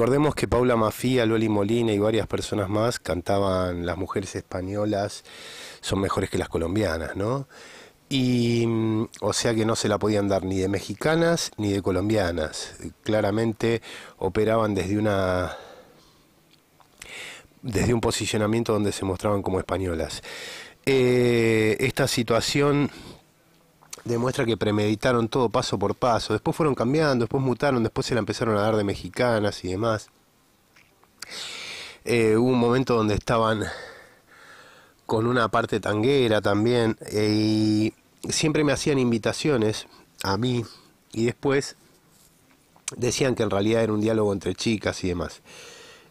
Recordemos que Paula Mafía, Loli Molina y varias personas más cantaban Las mujeres españolas son mejores que las colombianas, ¿no? Y mm, o sea que no se la podían dar ni de mexicanas ni de colombianas. Claramente operaban desde una desde un posicionamiento donde se mostraban como españolas. Eh, esta situación demuestra que premeditaron todo paso por paso. Después fueron cambiando, después mutaron, después se la empezaron a dar de mexicanas y demás. Eh, hubo un momento donde estaban con una parte tanguera también eh, y siempre me hacían invitaciones a mí y después decían que en realidad era un diálogo entre chicas y demás.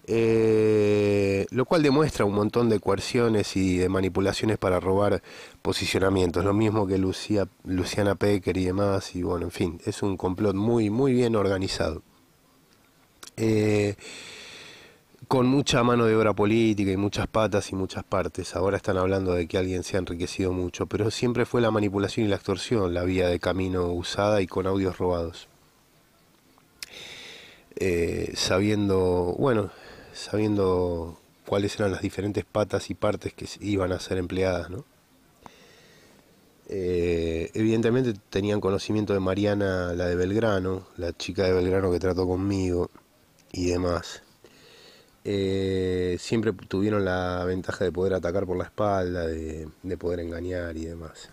Eh, lo cual demuestra un montón de coerciones y de manipulaciones para robar posicionamientos, lo mismo que Lucía, Luciana Pecker y demás, y bueno, en fin, es un complot muy, muy bien organizado. Eh, con mucha mano de obra política y muchas patas y muchas partes. Ahora están hablando de que alguien se ha enriquecido mucho, pero siempre fue la manipulación y la extorsión la vía de camino usada y con audios robados. Eh, sabiendo, bueno, sabiendo cuáles eran las diferentes patas y partes que iban a ser empleadas. ¿no? Eh, evidentemente tenían conocimiento de Mariana, la de Belgrano, la chica de Belgrano que trató conmigo y demás. Eh, siempre tuvieron la ventaja de poder atacar por la espalda, de poder engañar y demás.